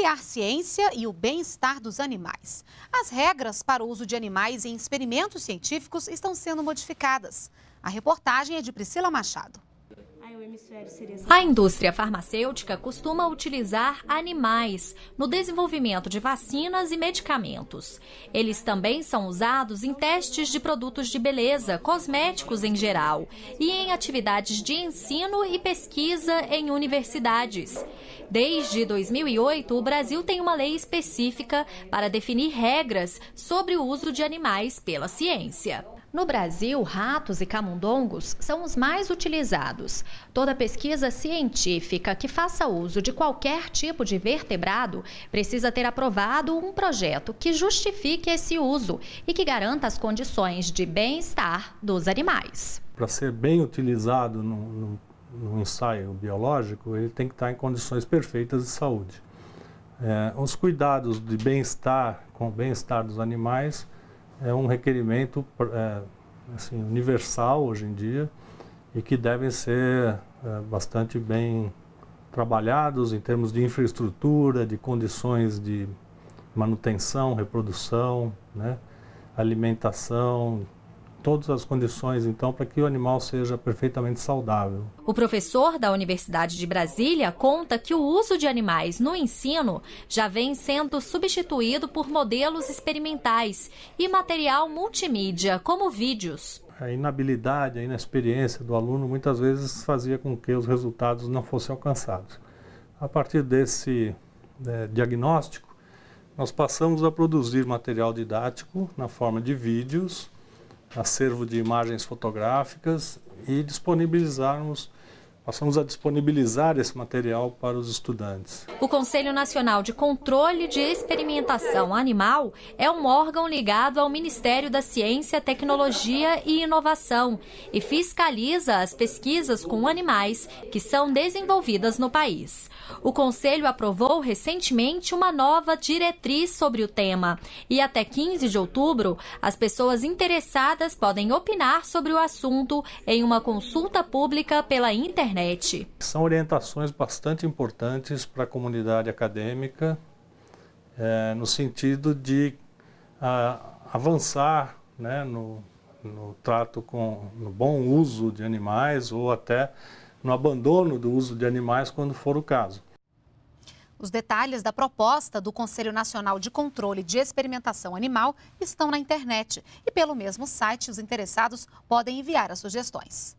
conciliar ciência e o bem-estar dos animais. As regras para o uso de animais em experimentos científicos estão sendo modificadas. A reportagem é de Priscila Machado. Assim. A indústria farmacêutica costuma utilizar animais no desenvolvimento de vacinas e medicamentos. Eles também são usados em testes de produtos de beleza, cosméticos em geral, e em atividades de ensino e pesquisa em universidades. Desde 2008, o Brasil tem uma lei específica para definir regras sobre o uso de animais pela ciência. No Brasil, ratos e camundongos são os mais utilizados. Toda pesquisa científica que faça uso de qualquer tipo de vertebrado precisa ter aprovado um projeto que justifique esse uso e que garanta as condições de bem-estar dos animais. Para ser bem utilizado num, no ensaio biológico, ele tem que estar em condições perfeitas de saúde. É, os cuidados de bem-estar, com o bem-estar dos animais, é um requerimento é, assim, universal hoje em dia e que devem ser é, bastante bem trabalhados em termos de infraestrutura, de condições de manutenção, reprodução, né, alimentação, todas as condições, então, para que o animal seja perfeitamente saudável. O professor da Universidade de Brasília conta que o uso de animais no ensino já vem sendo substituído por modelos experimentais e material multimídia, como vídeos. A inabilidade, a inexperiência do aluno muitas vezes fazia com que os resultados não fossem alcançados. A partir desse né, diagnóstico, nós passamos a produzir material didático na forma de vídeos acervo de imagens fotográficas e disponibilizarmos passamos a disponibilizar esse material para os estudantes. O Conselho Nacional de Controle de Experimentação Animal é um órgão ligado ao Ministério da Ciência, Tecnologia e Inovação e fiscaliza as pesquisas com animais que são desenvolvidas no país. O Conselho aprovou recentemente uma nova diretriz sobre o tema e até 15 de outubro as pessoas interessadas podem opinar sobre o assunto em uma consulta pública pela internet internet. São orientações bastante importantes para a comunidade acadêmica, é, no sentido de a, ah, avançar né, no, no trato com, no bom uso de animais ou até no abandono do uso de animais quando for o caso. Os detalhes da proposta do Conselho Nacional de Controle de Experimentação Animal estão na internet e pelo mesmo site os interessados podem enviar as sugestões.